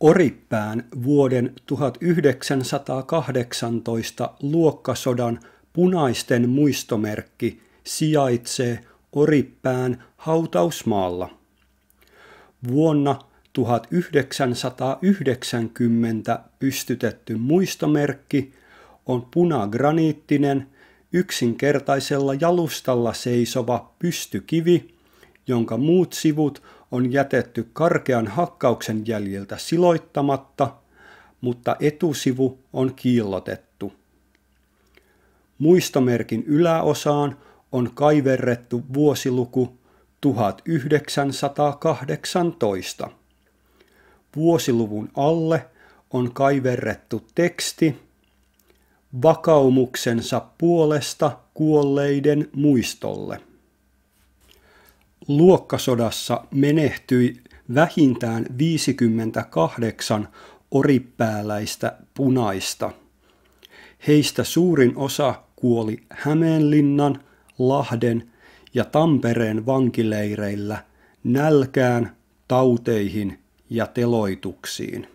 Oripään vuoden 1918 luokkasodan punaisten muistomerkki sijaitsee Oripään hautausmaalla. Vuonna 1990 pystytetty muistomerkki on punagraniittinen yksinkertaisella jalustalla seisova pystykivi, jonka muut sivut on jätetty karkean hakkauksen jäljiltä siloittamatta, mutta etusivu on kiillotettu. Muistomerkin yläosaan on kaiverrettu vuosiluku 1918. Vuosiluvun alle on kaiverrettu teksti Vakaumuksensa puolesta kuolleiden muistolle luokkasodassa menehtyi vähintään 58 oripääläistä punaista. Heistä suurin osa kuoli Hämeenlinnan, Lahden ja Tampereen vankileireillä nälkään, tauteihin ja teloituksiin.